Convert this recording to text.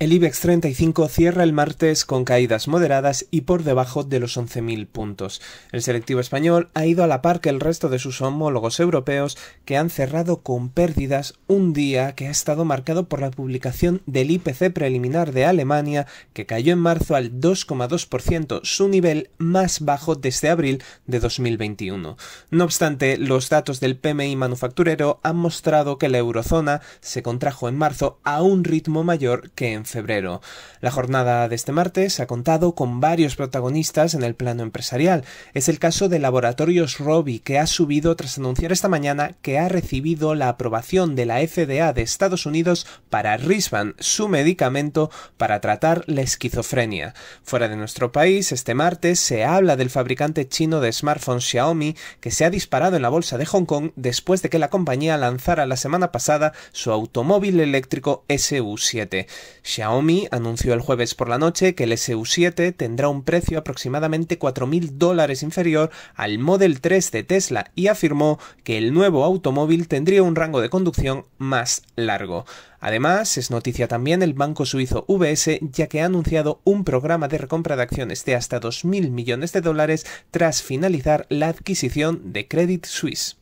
El IBEX 35 cierra el martes con caídas moderadas y por debajo de los 11.000 puntos. El selectivo español ha ido a la par que el resto de sus homólogos europeos que han cerrado con pérdidas un día que ha estado marcado por la publicación del IPC preliminar de Alemania que cayó en marzo al 2,2%, su nivel más bajo desde abril de 2021. No obstante, los datos del PMI manufacturero han mostrado que la eurozona se contrajo en marzo a un ritmo mayor que en febrero. La jornada de este martes ha contado con varios protagonistas en el plano empresarial. Es el caso de Laboratorios Robi, que ha subido tras anunciar esta mañana que ha recibido la aprobación de la FDA de Estados Unidos para Risvan, su medicamento para tratar la esquizofrenia. Fuera de nuestro país, este martes se habla del fabricante chino de smartphones Xiaomi, que se ha disparado en la bolsa de Hong Kong después de que la compañía lanzara la semana pasada su automóvil eléctrico SU7. Xiaomi anunció el jueves por la noche que el SU7 tendrá un precio aproximadamente 4.000 dólares inferior al Model 3 de Tesla y afirmó que el nuevo automóvil tendría un rango de conducción más largo. Además, es noticia también el banco suizo UBS, ya que ha anunciado un programa de recompra de acciones de hasta 2.000 millones de dólares tras finalizar la adquisición de Credit Suisse.